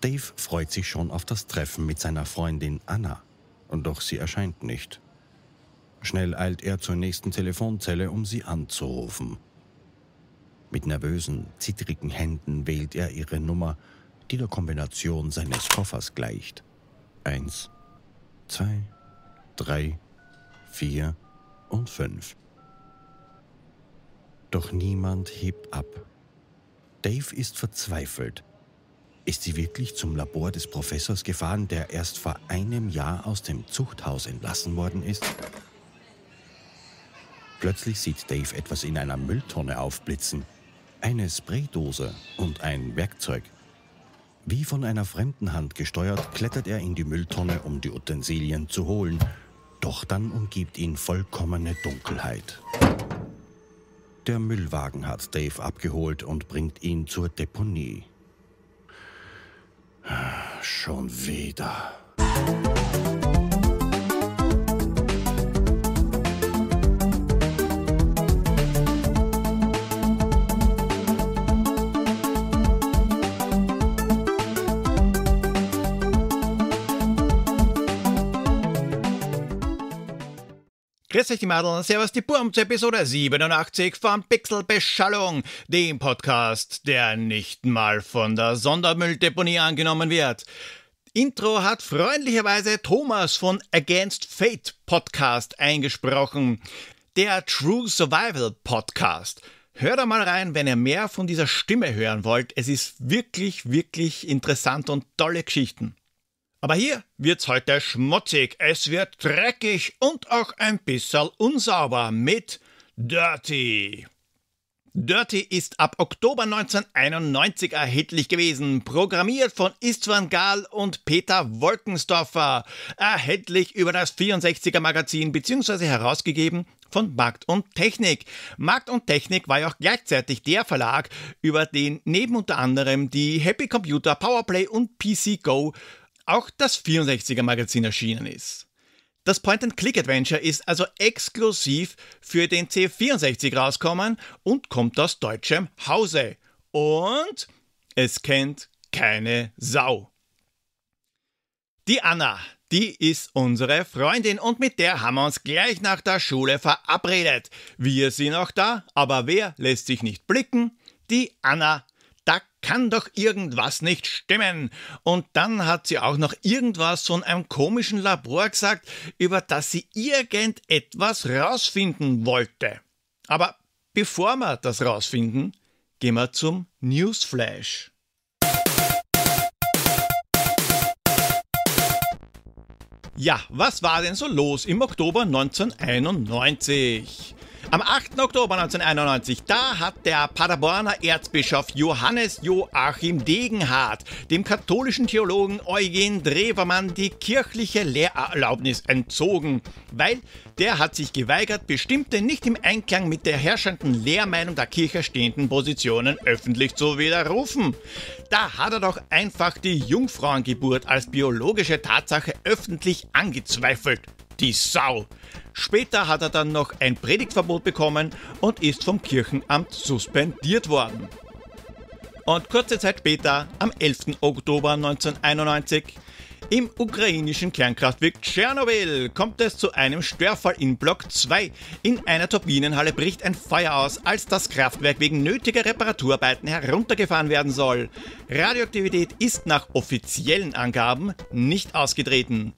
Dave freut sich schon auf das Treffen mit seiner Freundin Anna, doch sie erscheint nicht. Schnell eilt er zur nächsten Telefonzelle, um sie anzurufen. Mit nervösen, zittrigen Händen wählt er ihre Nummer, die der Kombination seines Koffers gleicht. Eins, zwei, drei, vier und fünf. Doch niemand hebt ab. Dave ist verzweifelt. Ist sie wirklich zum Labor des Professors gefahren, der erst vor einem Jahr aus dem Zuchthaus entlassen worden ist? Plötzlich sieht Dave etwas in einer Mülltonne aufblitzen. Eine Spraydose und ein Werkzeug. Wie von einer fremden Hand gesteuert, klettert er in die Mülltonne, um die Utensilien zu holen. Doch dann umgibt ihn vollkommene Dunkelheit. Der Müllwagen hat Dave abgeholt und bringt ihn zur Deponie schon wieder. Grüß euch die Madeln, servus die Burm zu Episode 87 von Pixel Beschallung, dem Podcast, der nicht mal von der Sondermülldeponie angenommen wird. Intro hat freundlicherweise Thomas von Against Fate Podcast eingesprochen, der True Survival Podcast. Hört da mal rein, wenn ihr mehr von dieser Stimme hören wollt. Es ist wirklich, wirklich interessant und tolle Geschichten. Aber hier wird's heute schmutzig, es wird dreckig und auch ein bisschen unsauber mit Dirty. Dirty ist ab Oktober 1991 erhältlich gewesen, programmiert von Istvan Gahl und Peter Wolkensdorfer, erhältlich über das 64er Magazin bzw. herausgegeben von Markt und Technik. Markt und Technik war ja auch gleichzeitig der Verlag, über den neben unter anderem die Happy Computer, Powerplay und PC Go auch das 64er Magazin erschienen ist. Das Point-and-Click-Adventure ist also exklusiv für den C64 rauskommen und kommt aus deutschem Hause. Und es kennt keine Sau. Die Anna, die ist unsere Freundin und mit der haben wir uns gleich nach der Schule verabredet. Wir sind auch da, aber wer lässt sich nicht blicken? Die Anna kann doch irgendwas nicht stimmen. Und dann hat sie auch noch irgendwas von einem komischen Labor gesagt, über das sie irgendetwas rausfinden wollte. Aber bevor wir das rausfinden, gehen wir zum Newsflash. Ja, was war denn so los im Oktober 1991? Am 8. Oktober 1991, da hat der Paderborner Erzbischof Johannes Joachim Degenhardt dem katholischen Theologen Eugen Drevermann die kirchliche Lehrerlaubnis entzogen, weil der hat sich geweigert, bestimmte nicht im Einklang mit der herrschenden Lehrmeinung der Kirche stehenden Positionen öffentlich zu widerrufen. Da hat er doch einfach die Jungfrauengeburt als biologische Tatsache öffentlich angezweifelt die Sau. Später hat er dann noch ein Predigtverbot bekommen und ist vom Kirchenamt suspendiert worden. Und kurze Zeit später, am 11. Oktober 1991, im ukrainischen Kernkraftwerk Tschernobyl kommt es zu einem Störfall in Block 2. In einer Turbinenhalle bricht ein Feuer aus, als das Kraftwerk wegen nötiger Reparaturarbeiten heruntergefahren werden soll. Radioaktivität ist nach offiziellen Angaben nicht ausgetreten.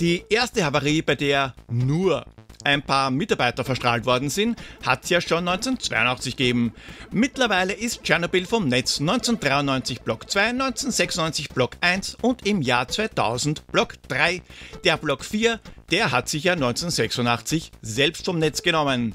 Die erste Havarie, bei der nur ein paar Mitarbeiter verstrahlt worden sind, hat es ja schon 1982 gegeben. Mittlerweile ist Tschernobyl vom Netz 1993 Block 2, 1996 Block 1 und im Jahr 2000 Block 3. Der Block 4, der hat sich ja 1986 selbst vom Netz genommen.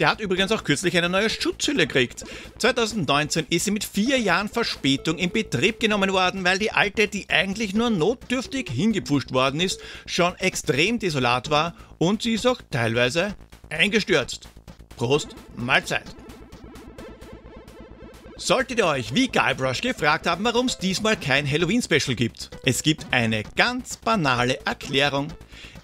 Der hat übrigens auch kürzlich eine neue Schutzhülle gekriegt. 2019 ist sie mit vier Jahren Verspätung in Betrieb genommen worden, weil die alte, die eigentlich nur notdürftig hingepfuscht worden ist, schon extrem desolat war und sie ist auch teilweise eingestürzt. Prost, Mahlzeit. Solltet ihr euch wie Guybrush gefragt haben, warum es diesmal kein Halloween-Special gibt? Es gibt eine ganz banale Erklärung.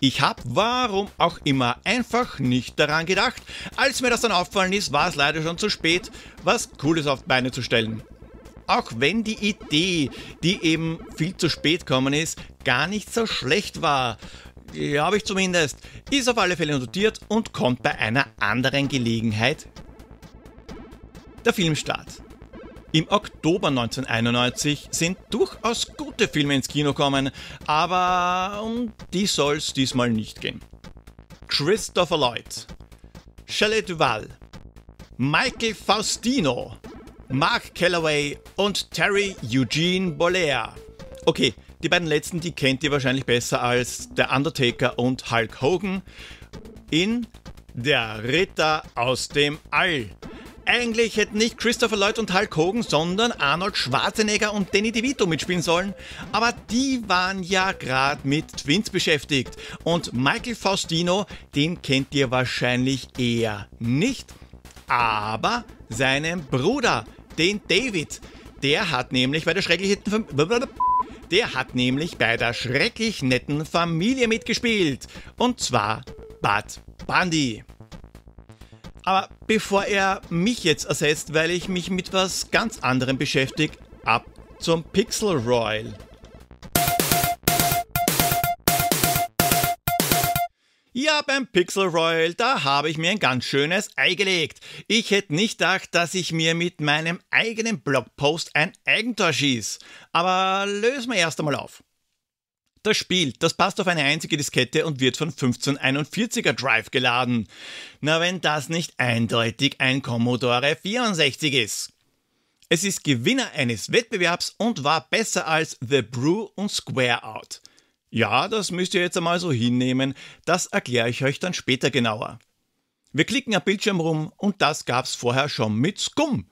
Ich habe warum auch immer einfach nicht daran gedacht. Als mir das dann auffallen ist, war es leider schon zu spät, was Cooles auf Beine zu stellen. Auch wenn die Idee, die eben viel zu spät gekommen ist, gar nicht so schlecht war. glaube ich zumindest. Ist auf alle Fälle notiert und kommt bei einer anderen Gelegenheit. Der Filmstart. Im Oktober 1991 sind durchaus gute Filme ins Kino gekommen, aber um die soll es diesmal nicht gehen. Christopher Lloyd, Shelley Duval, Michael Faustino, Mark Calloway und Terry Eugene Bollea. Okay, die beiden letzten, die kennt ihr wahrscheinlich besser als The Undertaker und Hulk Hogan in Der Ritter aus dem All eigentlich hätten nicht Christopher Lloyd und Hulk Hogan, sondern Arnold Schwarzenegger und Danny DeVito mitspielen sollen. Aber die waren ja gerade mit Twins beschäftigt. Und Michael Faustino, den kennt ihr wahrscheinlich eher nicht. Aber seinen Bruder, den David, der hat nämlich bei der schrecklichen... Der hat nämlich bei der schrecklich netten Familie mitgespielt. Und zwar Bud Bundy. Aber bevor er mich jetzt ersetzt, weil ich mich mit was ganz anderem beschäftige, ab zum Pixel Royal. Ja, beim Pixel Royal, da habe ich mir ein ganz schönes Ei gelegt. Ich hätte nicht gedacht, dass ich mir mit meinem eigenen Blogpost ein Eigentor schieße. Aber lösen wir erst einmal auf. Das Spiel, das passt auf eine einzige Diskette und wird von 1541er Drive geladen. Na, wenn das nicht eindeutig ein Commodore 64 ist. Es ist Gewinner eines Wettbewerbs und war besser als The Brew und Square Out. Ja, das müsst ihr jetzt einmal so hinnehmen, das erkläre ich euch dann später genauer. Wir klicken am Bildschirm rum und das gab's vorher schon mit Scum.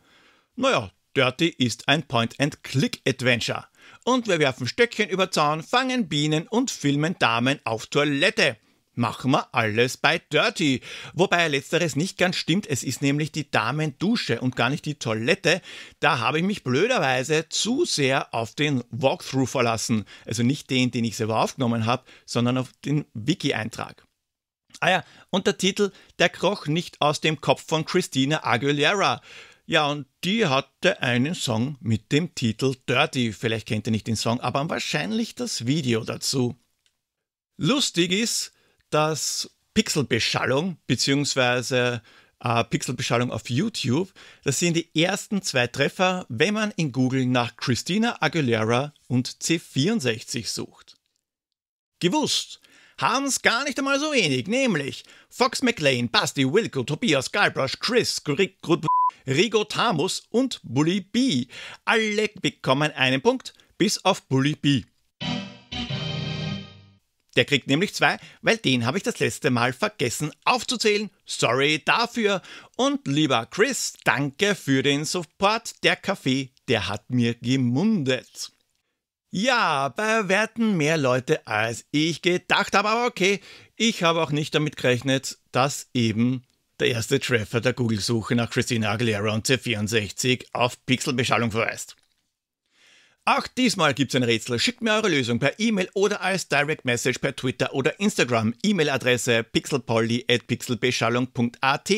Naja, Dirty ist ein Point-and-Click-Adventure und wir werfen Stöckchen über Zaun, fangen Bienen und filmen Damen auf Toilette. Machen wir alles bei Dirty. Wobei letzteres nicht ganz stimmt, es ist nämlich die Damendusche und gar nicht die Toilette. Da habe ich mich blöderweise zu sehr auf den Walkthrough verlassen. Also nicht den, den ich selber aufgenommen habe, sondern auf den Wiki-Eintrag. Ah ja, und der Titel, der kroch nicht aus dem Kopf von Christina Aguilera. Ja, und die hatte einen Song mit dem Titel Dirty. Vielleicht kennt ihr nicht den Song, aber wahrscheinlich das Video dazu. Lustig ist, dass Pixelbeschallung bzw. Äh, Pixelbeschallung auf YouTube, das sind die ersten zwei Treffer, wenn man in Google nach Christina Aguilera und C64 sucht. Gewusst, Haben's gar nicht einmal so wenig, nämlich Fox McLean, Basti, Wilco, Tobias, Guybrush, Chris, Rick, Grud Rigotamus und Bully B. Alle bekommen einen Punkt, bis auf Bully B. Der kriegt nämlich zwei, weil den habe ich das letzte Mal vergessen aufzuzählen. Sorry dafür. Und lieber Chris, danke für den Support. Der Kaffee, der hat mir gemundet. Ja, bewerten mehr Leute, als ich gedacht habe. Aber okay, ich habe auch nicht damit gerechnet, dass eben der erste Treffer der Google-Suche nach Christina Aguilera und C64 auf Pixelbeschallung verweist. Auch diesmal gibt's ein Rätsel. Schickt mir eure Lösung per E-Mail oder als Direct Message per Twitter oder Instagram. E-Mail-Adresse pixelpolly.pixelbeschallung.at.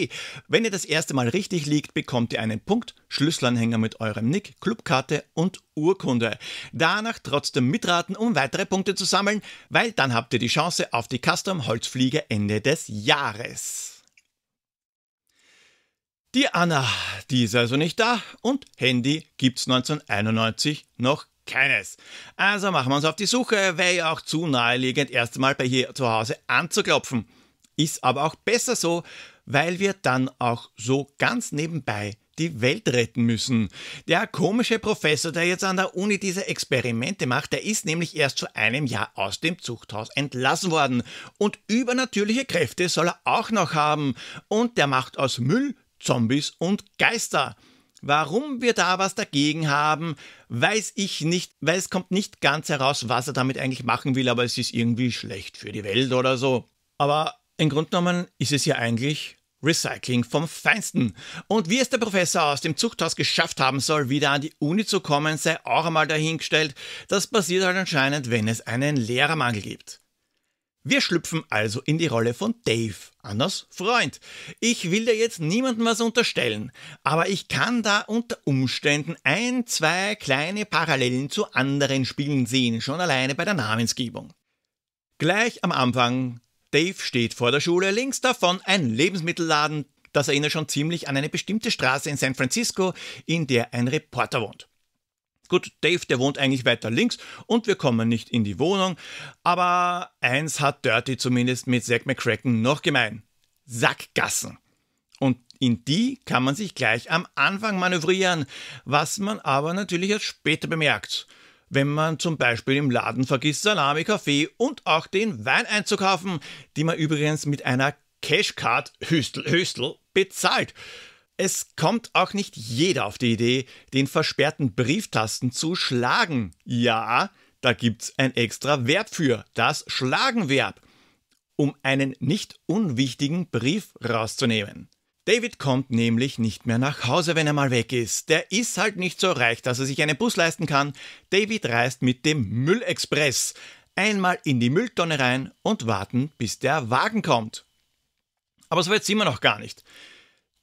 Wenn ihr das erste Mal richtig liegt, bekommt ihr einen Punkt, Schlüsselanhänger mit eurem Nick, Clubkarte und Urkunde. Danach trotzdem mitraten, um weitere Punkte zu sammeln, weil dann habt ihr die Chance auf die Custom Holzfliege Ende des Jahres. Die Anna, die ist also nicht da und Handy gibt's 1991 noch keines. Also machen wir uns auf die Suche, wäre ja auch zu naheliegend, erst einmal bei hier zu Hause anzuklopfen. Ist aber auch besser so, weil wir dann auch so ganz nebenbei die Welt retten müssen. Der komische Professor, der jetzt an der Uni diese Experimente macht, der ist nämlich erst vor einem Jahr aus dem Zuchthaus entlassen worden. Und übernatürliche Kräfte soll er auch noch haben. Und der macht aus Müll Zombies und Geister. Warum wir da was dagegen haben, weiß ich nicht, weil es kommt nicht ganz heraus, was er damit eigentlich machen will, aber es ist irgendwie schlecht für die Welt oder so. Aber im Grunde genommen ist es ja eigentlich Recycling vom Feinsten. Und wie es der Professor aus dem Zuchthaus geschafft haben soll, wieder an die Uni zu kommen, sei auch einmal dahingestellt. Das passiert halt anscheinend, wenn es einen Lehrermangel gibt. Wir schlüpfen also in die Rolle von Dave, Annas Freund. Ich will dir jetzt niemandem was unterstellen, aber ich kann da unter Umständen ein, zwei kleine Parallelen zu anderen Spielen sehen, schon alleine bei der Namensgebung. Gleich am Anfang, Dave steht vor der Schule, links davon ein Lebensmittelladen, das erinnert schon ziemlich an eine bestimmte Straße in San Francisco, in der ein Reporter wohnt. Gut, Dave, der wohnt eigentlich weiter links und wir kommen nicht in die Wohnung. Aber eins hat Dirty zumindest mit Zack McCracken noch gemein. Sackgassen. Und in die kann man sich gleich am Anfang manövrieren, was man aber natürlich erst später bemerkt. Wenn man zum Beispiel im Laden vergisst, Salami, Kaffee und auch den Wein einzukaufen, die man übrigens mit einer Cashcard Hüstel Hüstel bezahlt. Es kommt auch nicht jeder auf die Idee, den versperrten Brieftasten zu schlagen. Ja, da gibt's ein extra Verb für, das Schlagenverb, um einen nicht unwichtigen Brief rauszunehmen. David kommt nämlich nicht mehr nach Hause, wenn er mal weg ist. Der ist halt nicht so reich, dass er sich einen Bus leisten kann. David reist mit dem Müllexpress einmal in die Mülltonne rein und warten, bis der Wagen kommt. Aber so weit sind wir noch gar nicht.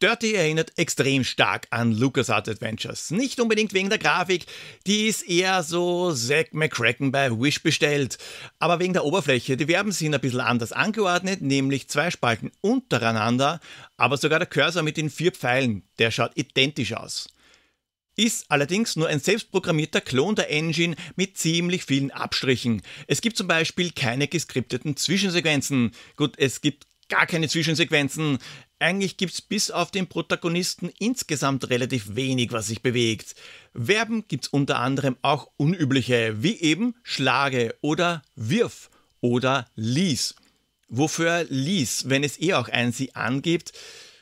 Dirty erinnert extrem stark an LucasArts Adventures. Nicht unbedingt wegen der Grafik, die ist eher so Zack McCracken bei Wish bestellt, aber wegen der Oberfläche. Die Verben sind ein bisschen anders angeordnet, nämlich zwei Spalten untereinander, aber sogar der Cursor mit den vier Pfeilen, der schaut identisch aus. Ist allerdings nur ein selbstprogrammierter Klon der Engine mit ziemlich vielen Abstrichen. Es gibt zum Beispiel keine geskripteten Zwischensequenzen. Gut, es gibt gar keine Zwischensequenzen. Eigentlich gibt es bis auf den Protagonisten insgesamt relativ wenig, was sich bewegt. Verben gibt es unter anderem auch unübliche, wie eben schlage oder wirf oder lies. Wofür lies, wenn es eh auch ein sie angibt,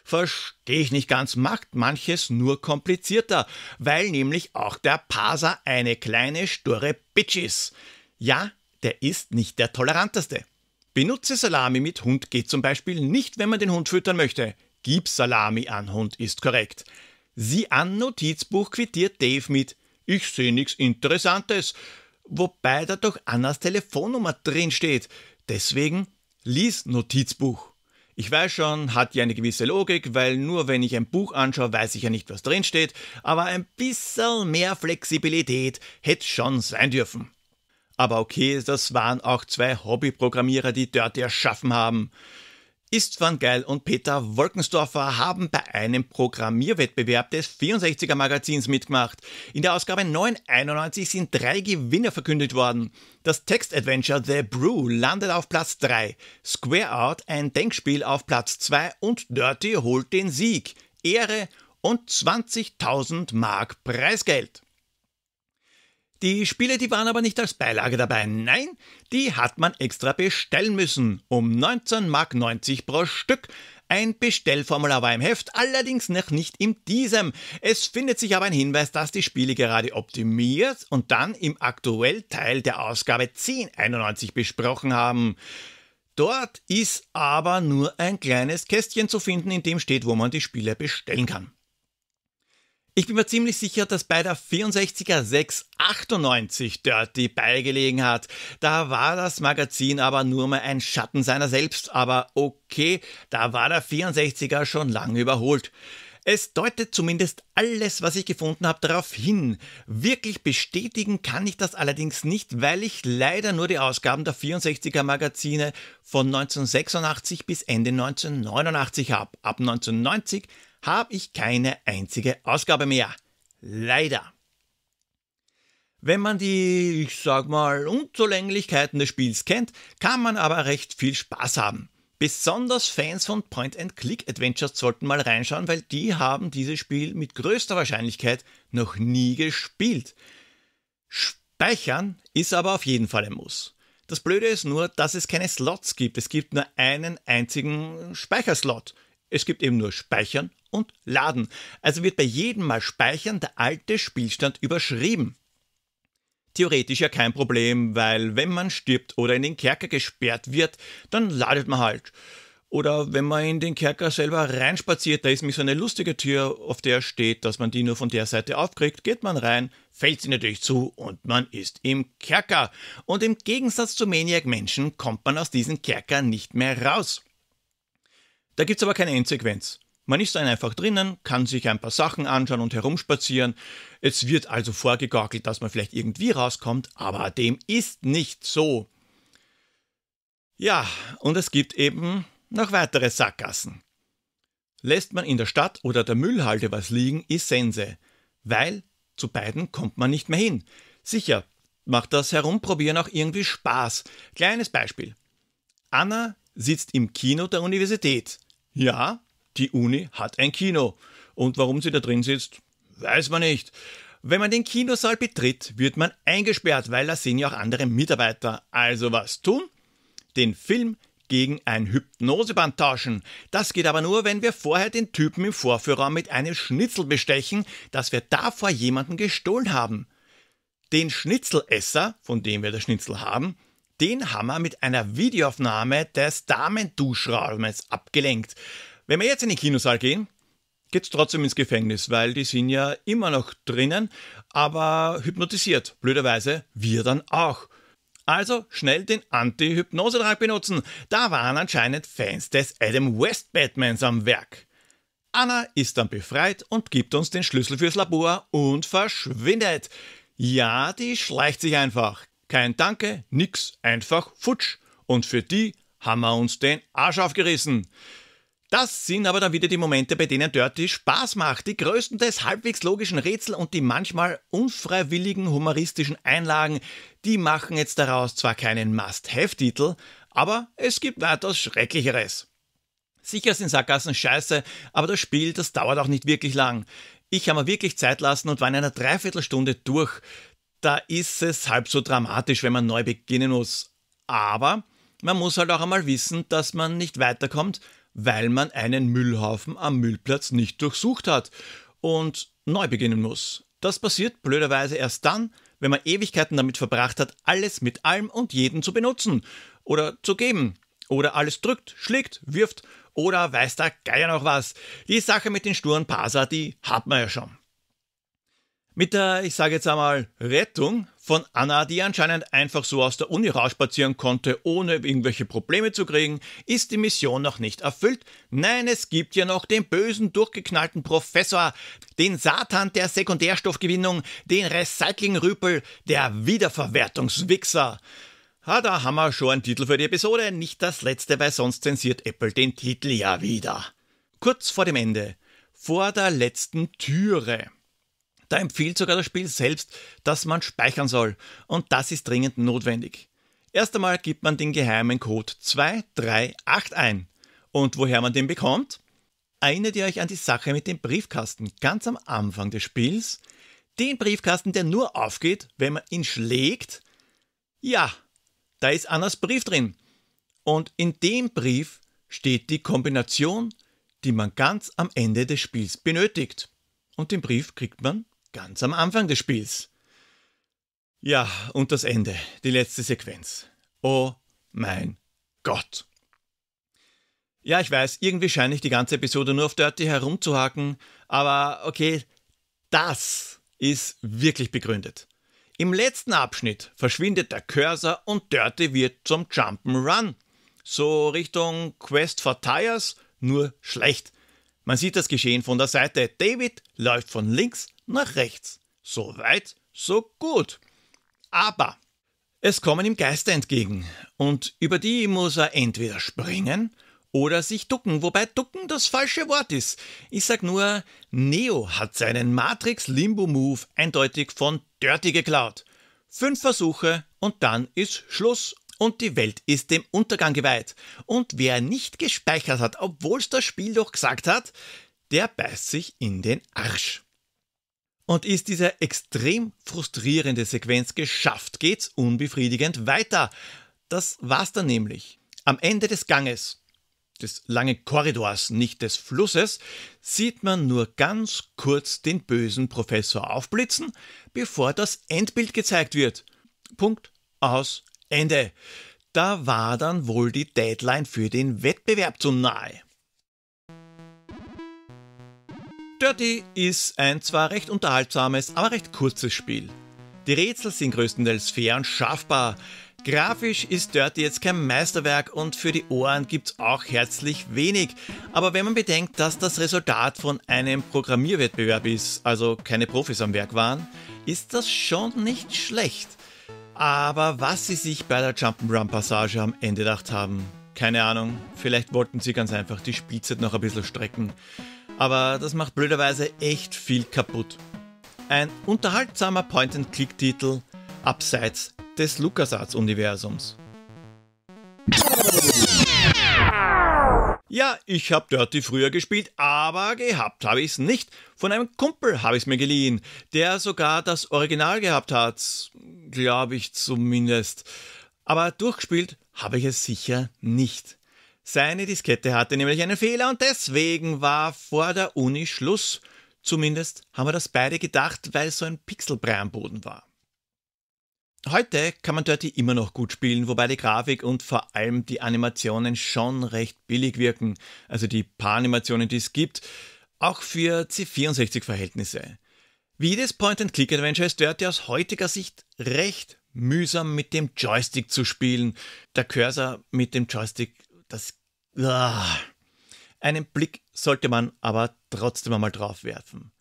verstehe ich nicht ganz, macht manches nur komplizierter, weil nämlich auch der Parser eine kleine sture Bitch ist. Ja, der ist nicht der toleranteste. Benutze Salami mit Hund geht zum Beispiel nicht, wenn man den Hund füttern möchte. Gib Salami an Hund ist korrekt. Sie an Notizbuch quittiert Dave mit Ich sehe nichts Interessantes, wobei da doch Annas Telefonnummer drin steht. Deswegen lies Notizbuch. Ich weiß schon, hat ja eine gewisse Logik, weil nur wenn ich ein Buch anschaue, weiß ich ja nicht, was drin steht, aber ein bisschen mehr Flexibilität hätte schon sein dürfen. Aber okay, das waren auch zwei Hobbyprogrammierer, die Dirty erschaffen haben. Ist van Geil und Peter Wolkensdorfer haben bei einem Programmierwettbewerb des 64er Magazins mitgemacht. In der Ausgabe 991 sind drei Gewinner verkündet worden. Das Textadventure The Brew landet auf Platz 3, Square Out ein Denkspiel auf Platz 2 und Dirty holt den Sieg. Ehre und 20.000 Mark Preisgeld. Die Spiele, die waren aber nicht als Beilage dabei. Nein, die hat man extra bestellen müssen. Um 19,90 Mark pro Stück. Ein Bestellformular war im Heft, allerdings noch nicht in diesem. Es findet sich aber ein Hinweis, dass die Spiele gerade optimiert und dann im aktuellen Teil der Ausgabe 1091 besprochen haben. Dort ist aber nur ein kleines Kästchen zu finden, in dem steht, wo man die Spiele bestellen kann. Ich bin mir ziemlich sicher, dass bei der 64er 698 Dirty beigelegen hat. Da war das Magazin aber nur mal ein Schatten seiner selbst, aber okay, da war der 64er schon lang überholt. Es deutet zumindest alles, was ich gefunden habe, darauf hin. Wirklich bestätigen kann ich das allerdings nicht, weil ich leider nur die Ausgaben der 64er Magazine von 1986 bis Ende 1989 habe. Ab 1990 habe ich keine einzige Ausgabe mehr. Leider. Wenn man die, ich sag mal, Unzulänglichkeiten des Spiels kennt, kann man aber recht viel Spaß haben. Besonders Fans von Point-and-Click-Adventures sollten mal reinschauen, weil die haben dieses Spiel mit größter Wahrscheinlichkeit noch nie gespielt. Speichern ist aber auf jeden Fall ein Muss. Das Blöde ist nur, dass es keine Slots gibt. Es gibt nur einen einzigen Speicherslot. Es gibt eben nur Speichern und Laden. Also wird bei jedem Mal Speichern der alte Spielstand überschrieben. Theoretisch ja kein Problem, weil wenn man stirbt oder in den Kerker gesperrt wird, dann ladet man halt. Oder wenn man in den Kerker selber reinspaziert, da ist nämlich so eine lustige Tür, auf der steht, dass man die nur von der Seite aufkriegt, geht man rein, fällt sie natürlich zu und man ist im Kerker. Und im Gegensatz zu Maniac Menschen kommt man aus diesem Kerker nicht mehr raus. Da gibt es aber keine Endsequenz. Man ist dann einfach drinnen, kann sich ein paar Sachen anschauen und herumspazieren. Es wird also vorgegaukelt, dass man vielleicht irgendwie rauskommt, aber dem ist nicht so. Ja, und es gibt eben noch weitere Sackgassen. Lässt man in der Stadt oder der Müllhalde was liegen, ist Sense, weil zu beiden kommt man nicht mehr hin. Sicher, macht das Herumprobieren auch irgendwie Spaß. Kleines Beispiel. Anna sitzt im Kino der Universität. Ja, die Uni hat ein Kino. Und warum sie da drin sitzt, weiß man nicht. Wenn man den Kinosaal betritt, wird man eingesperrt, weil da sehen ja auch andere Mitarbeiter. Also was tun? Den Film gegen ein Hypnoseband tauschen. Das geht aber nur, wenn wir vorher den Typen im Vorführraum mit einem Schnitzel bestechen, dass wir davor jemanden gestohlen haben. Den Schnitzelesser, von dem wir das Schnitzel haben, den Hammer mit einer Videoaufnahme des Damenduschraumes abgelenkt. Wenn wir jetzt in den Kinosaal gehen, geht's trotzdem ins Gefängnis, weil die sind ja immer noch drinnen, aber hypnotisiert. Blöderweise wir dann auch. Also schnell den Anti-Hypnose-Drag benutzen. Da waren anscheinend Fans des Adam West Batmans am Werk. Anna ist dann befreit und gibt uns den Schlüssel fürs Labor und verschwindet. Ja, die schleicht sich einfach. Kein Danke, nix, einfach futsch. Und für die haben wir uns den Arsch aufgerissen. Das sind aber dann wieder die Momente, bei denen Dirty Spaß macht. Die größten des halbwegs logischen Rätsel und die manchmal unfreiwilligen humoristischen Einlagen, die machen jetzt daraus zwar keinen Must-Have-Titel, aber es gibt weitaus Schrecklicheres. Sicher sind Sackgassen scheiße, aber das Spiel, das dauert auch nicht wirklich lang. Ich habe mir wirklich Zeit lassen und war in einer Dreiviertelstunde durch da ist es halb so dramatisch, wenn man neu beginnen muss. Aber man muss halt auch einmal wissen, dass man nicht weiterkommt, weil man einen Müllhaufen am Müllplatz nicht durchsucht hat und neu beginnen muss. Das passiert blöderweise erst dann, wenn man Ewigkeiten damit verbracht hat, alles mit allem und jeden zu benutzen oder zu geben oder alles drückt, schlägt, wirft oder weiß der Geier noch was. Die Sache mit den sturen Parser, die hat man ja schon. Mit der, ich sage jetzt einmal, Rettung von Anna, die anscheinend einfach so aus der Uni rausspazieren konnte, ohne irgendwelche Probleme zu kriegen, ist die Mission noch nicht erfüllt. Nein, es gibt ja noch den bösen, durchgeknallten Professor, den Satan der Sekundärstoffgewinnung, den Recyclingrüpel, der Wiederverwertungswichser. Ha, da haben wir schon einen Titel für die Episode, nicht das letzte, weil sonst zensiert Apple den Titel ja wieder. Kurz vor dem Ende, vor der letzten Türe. Da empfiehlt sogar das Spiel selbst, dass man speichern soll und das ist dringend notwendig. Erst einmal gibt man den geheimen Code 238 ein. Und woher man den bekommt? Erinnert ihr euch an die Sache mit dem Briefkasten ganz am Anfang des Spiels? Den Briefkasten, der nur aufgeht, wenn man ihn schlägt? Ja, da ist Annas Brief drin. Und in dem Brief steht die Kombination, die man ganz am Ende des Spiels benötigt. Und den Brief kriegt man Ganz am Anfang des Spiels. Ja, und das Ende, die letzte Sequenz. Oh mein Gott. Ja, ich weiß, irgendwie scheine ich die ganze Episode nur auf Dirty herumzuhaken, aber okay, das ist wirklich begründet. Im letzten Abschnitt verschwindet der Cursor und Dirty wird zum Jump'n'Run. So Richtung Quest for Tires, nur schlecht. Man sieht das Geschehen von der Seite. David läuft von links nach rechts. So weit, so gut. Aber es kommen ihm Geister entgegen und über die muss er entweder springen oder sich ducken, wobei ducken das falsche Wort ist. Ich sag nur, Neo hat seinen Matrix Limbo Move eindeutig von Dirty geklaut. Fünf Versuche und dann ist Schluss und die Welt ist dem Untergang geweiht. Und wer nicht gespeichert hat, obwohl es das Spiel doch gesagt hat, der beißt sich in den Arsch und ist diese extrem frustrierende Sequenz geschafft, geht's unbefriedigend weiter. Das war's dann nämlich. Am Ende des Ganges, des langen Korridors, nicht des Flusses, sieht man nur ganz kurz den bösen Professor aufblitzen, bevor das Endbild gezeigt wird. Punkt, aus, Ende. Da war dann wohl die Deadline für den Wettbewerb zu nahe. Dirty ist ein zwar recht unterhaltsames, aber recht kurzes Spiel. Die Rätsel sind größtenteils fair und schaffbar. Grafisch ist Dirty jetzt kein Meisterwerk und für die Ohren gibt's auch herzlich wenig. Aber wenn man bedenkt, dass das Resultat von einem Programmierwettbewerb ist, also keine Profis am Werk waren, ist das schon nicht schlecht. Aber was sie sich bei der Jump'n'Run Passage am Ende gedacht haben, keine Ahnung, vielleicht wollten sie ganz einfach die Spielzeit noch ein bisschen strecken aber das macht blöderweise echt viel kaputt. Ein unterhaltsamer Point-and-Click-Titel abseits des LucasArts-Universums. Ja, ich habe Dirty früher gespielt, aber gehabt habe ich es nicht. Von einem Kumpel habe ich es mir geliehen, der sogar das Original gehabt hat, glaube ich zumindest. Aber durchgespielt habe ich es sicher nicht. Seine Diskette hatte nämlich einen Fehler und deswegen war vor der Uni Schluss. Zumindest haben wir das beide gedacht, weil es so ein Pixelbrei am Boden war. Heute kann man Dirty immer noch gut spielen, wobei die Grafik und vor allem die Animationen schon recht billig wirken, also die paar Animationen, die es gibt, auch für C64-Verhältnisse. Wie jedes Point-and-Click-Adventure ist Dirty aus heutiger Sicht recht mühsam mit dem Joystick zu spielen. Der Cursor mit dem Joystick das. Ah. Einen Blick sollte man aber trotzdem einmal drauf werfen.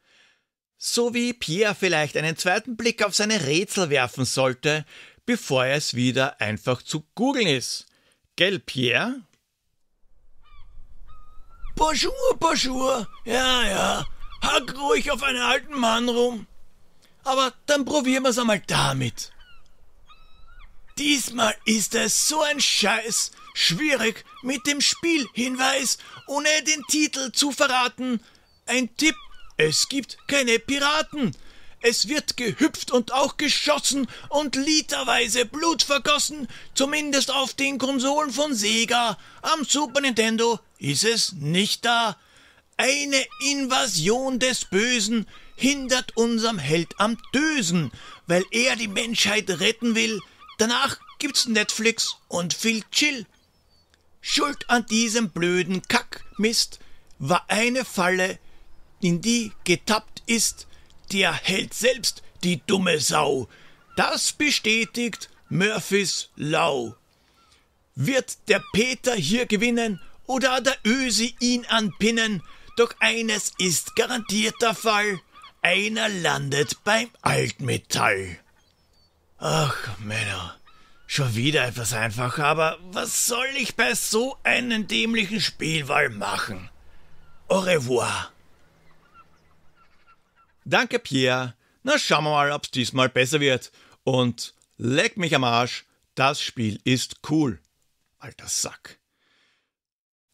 So wie Pierre vielleicht einen zweiten Blick auf seine Rätsel werfen sollte, bevor es wieder einfach zu googeln ist. Gell, Pierre? Bonjour, bonjour. Ja, ja. Hack ruhig auf einen alten Mann rum. Aber dann probieren wir es einmal damit. Diesmal ist es so ein Scheiß, Schwierig mit dem Spielhinweis, ohne den Titel zu verraten. Ein Tipp, es gibt keine Piraten. Es wird gehüpft und auch geschossen und literweise Blut vergossen, zumindest auf den Konsolen von Sega. Am Super Nintendo ist es nicht da. Eine Invasion des Bösen hindert unserem Held am Dösen, weil er die Menschheit retten will. Danach gibt's Netflix und viel Chill. Schuld an diesem blöden Kackmist war eine Falle, in die getappt ist, der hält selbst, die dumme Sau. Das bestätigt Murphys Lau. Wird der Peter hier gewinnen oder der Ösi ihn anpinnen? Doch eines ist garantierter Fall, einer landet beim Altmetall. Ach, Männer. Schon wieder etwas einfacher, aber was soll ich bei so einem dämlichen Spielwahl machen? Au revoir. Danke, Pierre. Na, schauen wir mal, ob's diesmal besser wird. Und leck mich am Arsch, das Spiel ist cool. Alter Sack.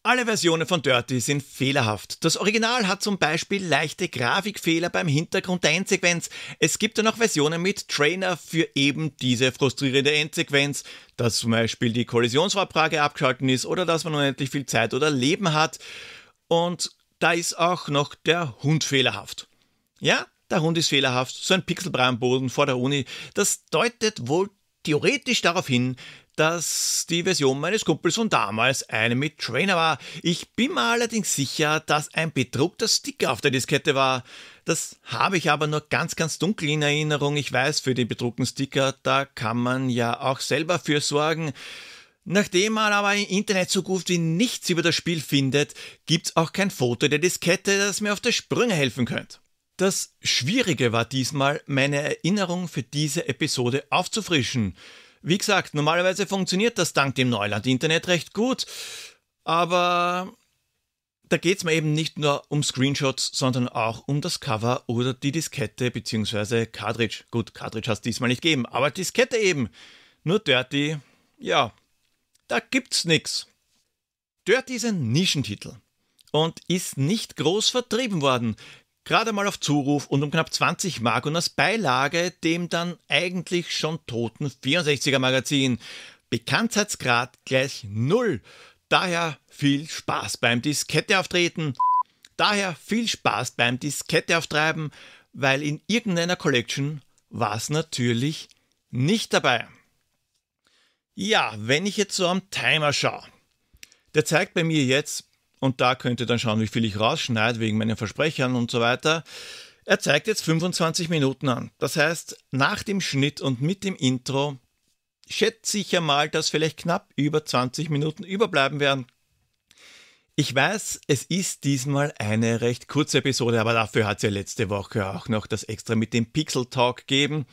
Alle Versionen von Dirty sind fehlerhaft. Das Original hat zum Beispiel leichte Grafikfehler beim Hintergrund der Endsequenz. Es gibt dann auch Versionen mit Trainer für eben diese frustrierende Endsequenz, dass zum Beispiel die Kollisionsfrage abgeschalten ist oder dass man unendlich viel Zeit oder Leben hat. Und da ist auch noch der Hund fehlerhaft. Ja, der Hund ist fehlerhaft, so ein Pixelbrei am Boden vor der Uni. Das deutet wohl theoretisch darauf hin, dass die Version meines Kumpels von damals eine mit Trainer war. Ich bin mir allerdings sicher, dass ein bedruckter Sticker auf der Diskette war. Das habe ich aber nur ganz, ganz dunkel in Erinnerung. Ich weiß, für den bedruckten Sticker, da kann man ja auch selber für sorgen. Nachdem man aber im Internet so gut wie nichts über das Spiel findet, gibt's auch kein Foto der Diskette, das mir auf der Sprünge helfen könnte. Das Schwierige war diesmal, meine Erinnerung für diese Episode aufzufrischen. Wie gesagt, normalerweise funktioniert das dank dem Neuland-Internet recht gut, aber da geht es mir eben nicht nur um Screenshots, sondern auch um das Cover oder die Diskette bzw. Cartridge. Gut, Cartridge hast diesmal nicht gegeben, aber Diskette eben. Nur Dirty, ja, da gibt's nichts. Dirty ist ein Nischentitel und ist nicht groß vertrieben worden. Gerade mal auf Zuruf und um knapp 20 Mark und als Beilage dem dann eigentlich schon toten 64er Magazin. Bekanntheitsgrad gleich null. Daher viel Spaß beim Diskette auftreten. Daher viel Spaß beim Diskette auftreiben, weil in irgendeiner Collection war es natürlich nicht dabei. Ja, wenn ich jetzt so am Timer schaue, der zeigt bei mir jetzt und da könnt ihr dann schauen, wie viel ich rausschneide wegen meinen Versprechern und so weiter. Er zeigt jetzt 25 Minuten an. Das heißt, nach dem Schnitt und mit dem Intro schätze ich ja mal, dass vielleicht knapp über 20 Minuten überbleiben werden. Ich weiß, es ist diesmal eine recht kurze Episode, aber dafür hat es ja letzte Woche auch noch das extra mit dem Pixel Talk gegeben.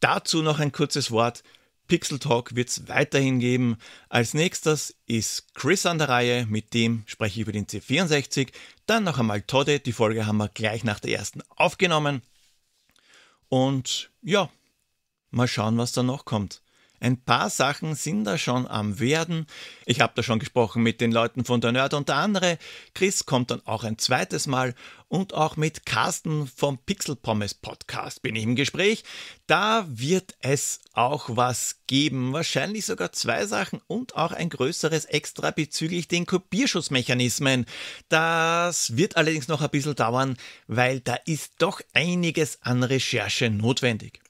Dazu noch ein kurzes Wort. Pixel Talk wird es weiterhin geben. Als nächstes ist Chris an der Reihe, mit dem spreche ich über den C64. Dann noch einmal Todde, die Folge haben wir gleich nach der ersten aufgenommen. Und ja, mal schauen, was da noch kommt. Ein paar Sachen sind da schon am Werden. Ich habe da schon gesprochen mit den Leuten von der Nerd unter andere. Chris kommt dann auch ein zweites Mal und auch mit Carsten vom Pixel Pommes Podcast bin ich im Gespräch. Da wird es auch was geben. Wahrscheinlich sogar zwei Sachen und auch ein größeres Extra bezüglich den Kopierschutzmechanismen. Das wird allerdings noch ein bisschen dauern, weil da ist doch einiges an Recherche notwendig.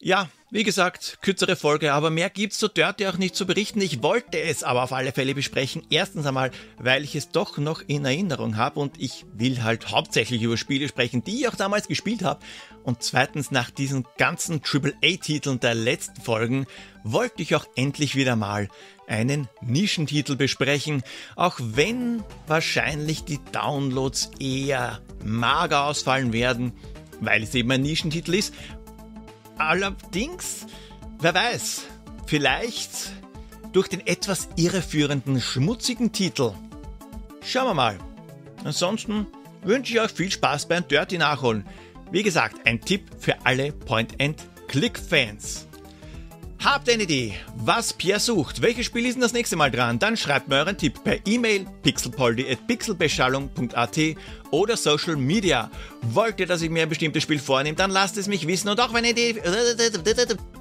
Ja, wie gesagt, kürzere Folge, aber mehr gibt's so Dirty auch nicht zu berichten. Ich wollte es aber auf alle Fälle besprechen. Erstens einmal, weil ich es doch noch in Erinnerung habe und ich will halt hauptsächlich über Spiele sprechen, die ich auch damals gespielt habe. Und zweitens, nach diesen ganzen AAA-Titeln der letzten Folgen wollte ich auch endlich wieder mal einen Nischentitel besprechen, auch wenn wahrscheinlich die Downloads eher mager ausfallen werden weil es eben ein Nischentitel ist Allerdings, wer weiß, vielleicht durch den etwas irreführenden, schmutzigen Titel. Schauen wir mal. Ansonsten wünsche ich euch viel Spaß beim Dirty Nachholen. Wie gesagt, ein Tipp für alle Point-and-Click-Fans. Habt ihr eine Idee, was Pierre sucht? Welches Spiel ist denn das nächste Mal dran? Dann schreibt mir euren Tipp per E-Mail pixelpoldi.pixelbeschallung.at oder Social Media. Wollt ihr, dass ich mir ein bestimmtes Spiel vornehme, dann lasst es mich wissen und auch wenn ihr die...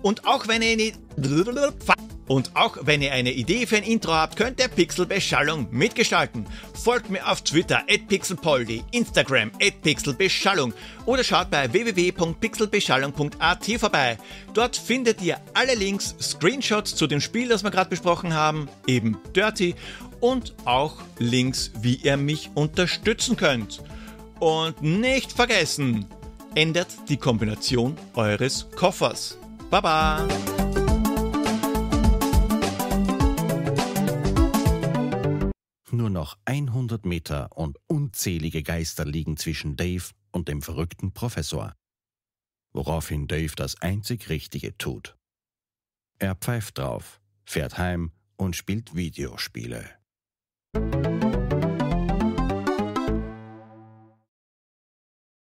Und auch wenn ihr die... Und auch wenn ihr eine Idee für ein Intro habt, könnt ihr Pixelbeschallung mitgestalten. Folgt mir auf Twitter at pixelpoldi, Instagram at pixelbeschallung oder schaut bei www.pixelbeschallung.at vorbei. Dort findet ihr alle Links, Screenshots zu dem Spiel, das wir gerade besprochen haben, eben Dirty und auch Links, wie ihr mich unterstützen könnt. Und nicht vergessen, ändert die Kombination eures Koffers. Baba! noch 100 Meter und unzählige Geister liegen zwischen Dave und dem verrückten Professor. Woraufhin Dave das einzig Richtige tut. Er pfeift drauf, fährt heim und spielt Videospiele.